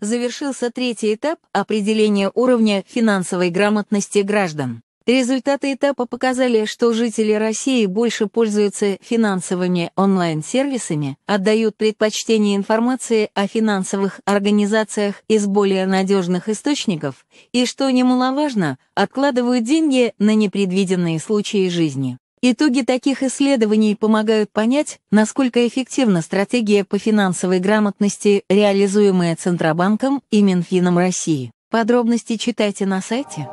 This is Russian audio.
завершился третий этап определения уровня финансовой грамотности граждан. Результаты этапа показали, что жители России больше пользуются финансовыми онлайн-сервисами, отдают предпочтение информации о финансовых организациях из более надежных источников и, что немаловажно, откладывают деньги на непредвиденные случаи жизни. Итоги таких исследований помогают понять, насколько эффективна стратегия по финансовой грамотности, реализуемая Центробанком и Минфином России. Подробности читайте на сайте.